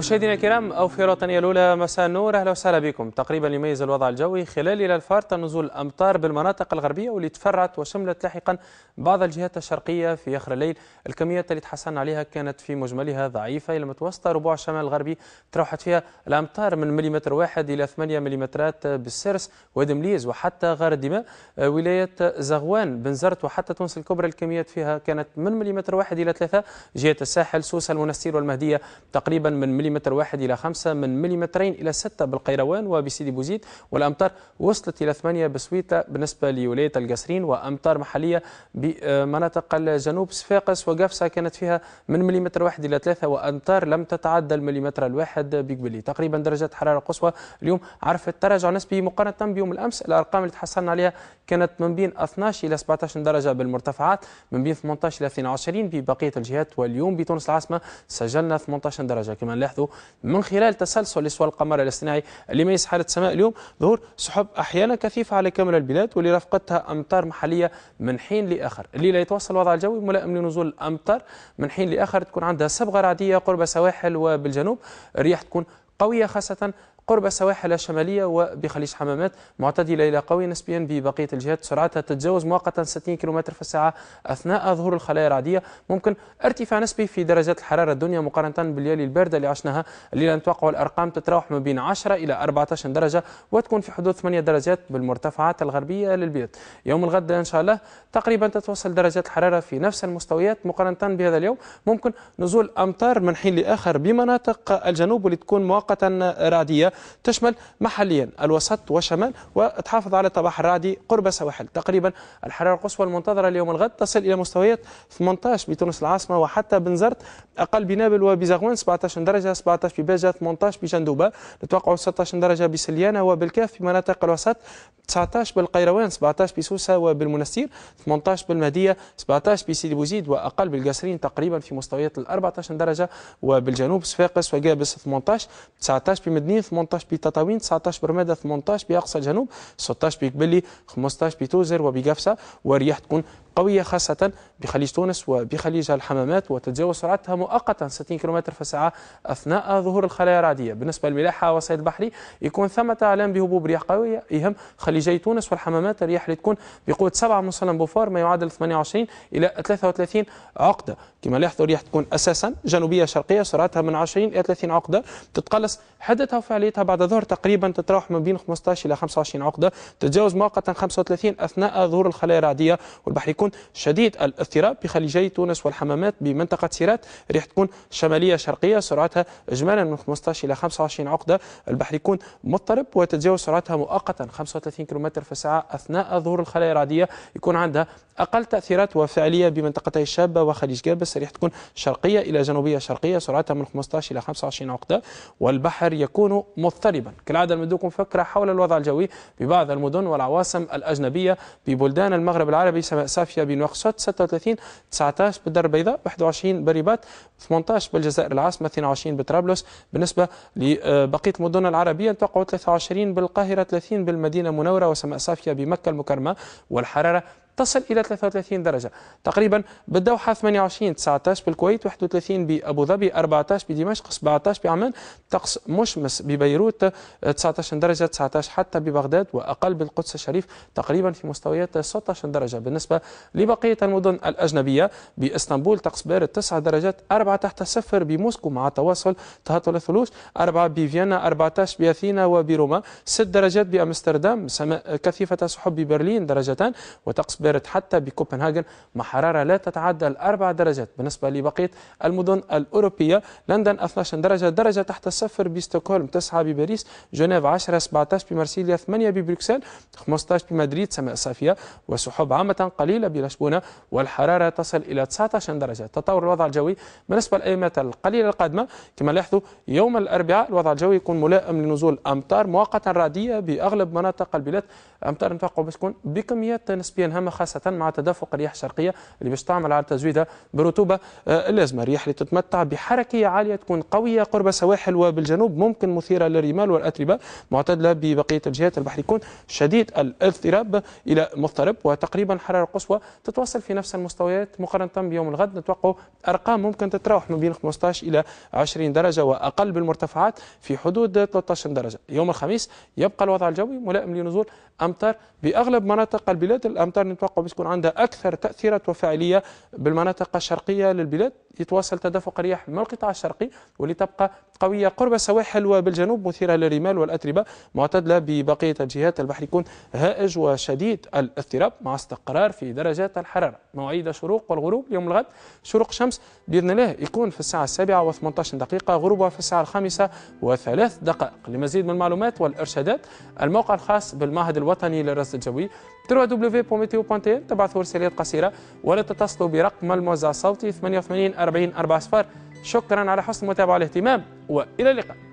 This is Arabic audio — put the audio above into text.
مشاهدينا الكرام أوفرة الأولى مساء النور أهلا وسهلا بكم تقريبا يميز الوضع الجوي خلال إلى الفارت نزول الأمطار بالمناطق الغربية واللي تفرعت وشملت لاحقا بعض الجهات الشرقية في آخر الليل الكميات اللي تحصلنا عليها كانت في مجملها ضعيفة إلى متوسطة ربوع الشمال الغربي تراوحت فيها الأمطار من مليمتر واحد إلى 8 مليمترات بالسرس ودمليز وحتى غار الدماء آه، ولاية زغوان بنزرت وحتى تونس الكبرى الكميات فيها كانت من مليمتر واحد إلى ثلاثة جهة الساحل سوسة المنستير والمهدية تقريبا من مليمتر مليمتر واحد إلى خمسة من مليمترين إلى ستة بالقيروان وبسيدي بوزيد والأمطار وصلت إلى ثمانية بسويته بالنسبة لولاية القصرين وأمطار محلية بمناطق الجنوب صفاقس وقفصة كانت فيها من مليمتر واحد إلى ثلاثة وأمطار لم تتعدى المليمتر الواحد بقبلي تقريبا درجة حرارة قصوى اليوم عرفت تراجع نسبي مقارنة بيوم الأمس الأرقام اللي تحصلنا عليها كانت من بين 12 إلى 17 درجة بالمرتفعات من بين 18 إلى 22 ببقية الجهات واليوم بتونس العاصمة سجلنا 18 درجة كما نلاحظ نبحثه من خلال تسلسل اسوا القمر الاصطناعي اللي يميز حالة السماء اليوم ظهور سحب أحيانا كثيفة على كامل البلاد واللي رافقتها أمطار محلية من حين لآخر الليلة يتوصل الوضع الجوي ملائم لنزول الأمطار من حين لآخر تكون عندها صبغة رعدية قرب سواحل وبالجنوب الرياح تكون قوية خاصة قرب السواحل الشمالية وبخليج حمامات معتدلة إلى قوي نسبيا ببقية الجهات سرعتها تتجاوز مؤقتا 60 كم في الساعة أثناء ظهور الخلايا العادية ممكن ارتفاع نسبي في درجات الحرارة الدنيا مقارنة بالليالي الباردة اللي عشناها الليلة نتوقع الأرقام تتراوح ما بين 10 إلى 14 درجة وتكون في حدود 8 درجات بالمرتفعات الغربية للبيوت يوم الغد إن شاء الله تقريبا تتوصل درجات الحرارة في نفس المستويات مقارنة بهذا اليوم ممكن نزول أمطار من حين لآخر بمناطق الجنوب واللي تكون مؤقتا رعدية تشمل محليا الوسط والشمال وتحافظ على طبع الرعدي قرب سواحل تقريبا الحرارة القصوى المنتظرة اليوم الغد تصل إلى مستويات 18 بتونس العاصمة وحتى بنزرت أقل بنابل وبزغوان 17 درجة 17 في 18 بجندوبة نتوقع 16 درجة بسليانة وبالكاف في مناطق الوسط 19 بالقيروان 17 بسوسة وبالمنستير 18 بالمهدية 17 بسيدي بوزيد وأقل بالقاسرين تقريبا في مستويات ال 14 درجة وبالجنوب صفاقس وقابس 18 19 بمدنين 18 بتطاوين 19 برماده 18 باقصى الجنوب 16 بقبلي 15 بتوزر وبقفصه وريح تكون قوية خاصة بخليج تونس وبخليج الحمامات وتتجاوز سرعتها مؤقتا 60 كم في الساعة أثناء ظهور الخلايا الرعدية بالنسبة للملاحة والصيد البحري يكون ثمة أعلام بهبوب رياح قوية يهم خليجي تونس والحمامات الرياح اللي تكون بقوة 7 مسلم بوفار ما يعادل 28 إلى 33 عقدة كما لاحظوا الرياح تكون أساسا جنوبية شرقية سرعتها من 20 إلى 30 عقدة تتقلص حدتها وفعاليتها بعد الظهر تقريبا تتراوح ما بين 15 إلى 25 عقدة تتجاوز مؤقتا 35 أثناء ظهور الخلايا الرعدية والبحر يكون شديد الاضطراب بخليجي تونس والحمامات بمنطقة سيرات ريح تكون شمالية شرقية سرعتها إجمالا من 15 إلى 25 عقدة البحر يكون مضطرب وتتجاوز سرعتها مؤقتا 35 كم في الساعة أثناء ظهور الخلايا الرعدية يكون عندها أقل تأثيرات وفعالية بمنطقتي الشابة وخليج جابس ريح تكون شرقية إلى جنوبية شرقية سرعتها من 15 إلى 25 عقدة والبحر يكون مضطربا كالعادة نمدوكم فكرة حول الوضع الجوي ببعض المدن والعواصم الأجنبية ببلدان المغرب العربي سماء صافية العافيه بين واقشوط 36 19 بالدار البيضاء 21 بالرباط 18 بالجزائر العاصمه 22 بطرابلس بالنسبه لبقيه المدن العربيه نتوقعوا 23 بالقاهره 30 بالمدينه المنوره وسماء صافيه بمكه المكرمه والحراره تصل الى 33 درجه تقريبا بالدوحه 28 19 بالكويت 31 بابو ظبي 14 بدمشق 17 بعمان طقس مشمس ببيروت 19 درجه 19 حتى ببغداد واقل بالقدس الشريف تقريبا في مستويات 16 درجه بالنسبه لبقيه المدن الاجنبيه باسطنبول طقس بارد 9 درجات 4 تحت الصفر بموسكو مع تواصل تهطل الثلوج 4 بفيينا 14 باثينا وبروما 6 درجات بامستردام سماء كثيفه سحب ببرلين درجتان وطقس بارد بارد حتى بكوبنهاجن مع حرارة لا تتعدى الأربع درجات بالنسبة لبقية المدن الأوروبية لندن 12 درجة درجة تحت الصفر بستوكهولم 9 بباريس جنيف 10 17 بمارسيليا 8 ببروكسل 15 بمدريد سماء صافية وسحب عامة قليلة بلشبونة والحرارة تصل إلى 19 درجة تطور الوضع الجوي بالنسبة للأيامات القليلة القادمة كما لاحظوا يوم الأربعاء الوضع الجوي يكون ملائم لنزول أمطار مؤقتا رعدية بأغلب مناطق البلاد أمطار نتوقعوا بس تكون بكميات نسبيا هامة خاصة مع تدفق الرياح الشرقية اللي باش تعمل على تزويدها برطوبة اللازمة آه، الرياح اللي تتمتع بحركية عالية تكون قوية قرب سواحل وبالجنوب ممكن مثيرة للرمال والأتربة معتدلة ببقية الجهات البحر يكون شديد الاضطراب إلى مضطرب وتقريبا حرارة قصوى تتوصل في نفس المستويات مقارنة بيوم الغد نتوقع أرقام ممكن تتراوح ما بين 15 إلى 20 درجة وأقل بالمرتفعات في حدود 13 درجة يوم الخميس يبقى الوضع الجوي ملائم لنزول أمطار بأغلب مناطق البلاد الأمطار نتوقع باش تكون عندها اكثر تاثيرات وفاعليه بالمناطق الشرقيه للبلاد يتواصل تدفق الرياح من القطاع الشرقي ولتبقى قويه قرب السواحل وبالجنوب مثيره للرمال والاتربه معتدله ببقيه الجهات البحر يكون هائج وشديد الاضطراب مع استقرار في درجات الحراره مواعيد الشروق والغروب يوم الغد شروق شمس باذن الله يكون في الساعه السابعة و18 دقيقة غروبها في الساعة الخامسة وثلاث دقائق لمزيد من المعلومات والإرشادات الموقع الخاص بالمعهد الوطني للرصد الجوي www.meteo.tl e تبعثوا رسالات قصيرة ولا تتصلوا برقم الموزع الصوتي 88 40 4 شكرا على حسن المتابعة والاهتمام وإلى اللقاء